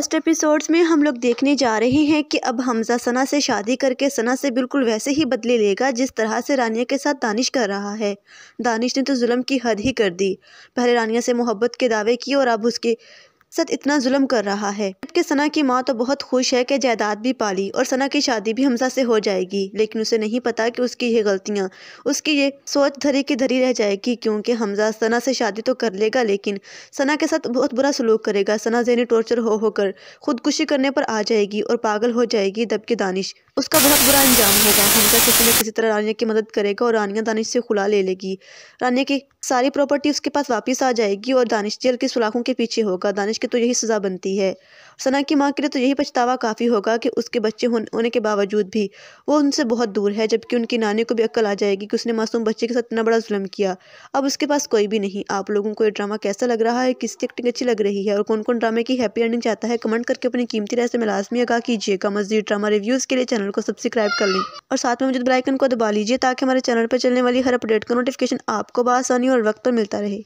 first episodes में हम लोग देखने जा रहे हैं कि अब हमजा सना से शादी करके सना से बिल्कुल वैसे ही बदले लेगा जिस तरह से रानिया के साथ दानिश कर रहा है दानिश ने तो जुल्म की हद ही कर दी पहले रानिया से मोहब्बत के दावे किए और अब उसके साथ इतना जुल्म कर रहा है जबकि सना की माँ तो बहुत खुश है कि जायदाद भी पाली और सना की शादी भी हमजा से हो जाएगी लेकिन उसे नहीं पता कि उसकी ये गलतियाँ उसकी ये सोच धरी की धरी रह जाएगी क्योंकि हमजा सना से शादी तो कर लेगा लेकिन सना के साथ बहुत बुरा सलूक करेगा सना जहनी टॉर्चर हो होकर खुदकुशी करने पर आ जाएगी और पागल हो जाएगी दबके दानिश उसका बहुत बुरा अंजाम होगा हमका किसी न किसी तरह रानिया की मदद करेगा और रानिया दानिश से खुला ले लेगी रानिया की सारी प्रॉपर्टी उसके पास वापस आ जाएगी और दानिश जेल की सुलाखों के पीछे होगा दानिश की तो यही सज़ा बनती है सना की माँ के लिए तो यही पछतावा काफ़ी होगा कि उसके बच्चे होने के बावजूद भी वो उनसे बहुत दूर है जबकि उनकी नानी को भी अक्ल आ जाएगी कि उसने मासूम बच्चे के साथ इतना बड़ा जुलम किया अब उसके पास कोई भी नहीं आप लोगों को ये ड्रामा कैसा लग रहा है किसकी एक्टिंग अच्छी लग रही है और कौन कौन ड्रामे की हैप्पी एंडिंग चाहता है कमेंट करके अपनी कीमती राय से में लाजमी आगा कीजिएगा मजदूर ड्रामा रिव्यूज़ के लिए चैनल चैनल को सब्सक्राइब कर लें और साथ में मुझे बेलाइकन को दबा लीजिए ताकि हमारे चैनल पर चलने वाली हर अपडेट का नोटिफिकेशन आपको बसानी और वक्त पर मिलता रहे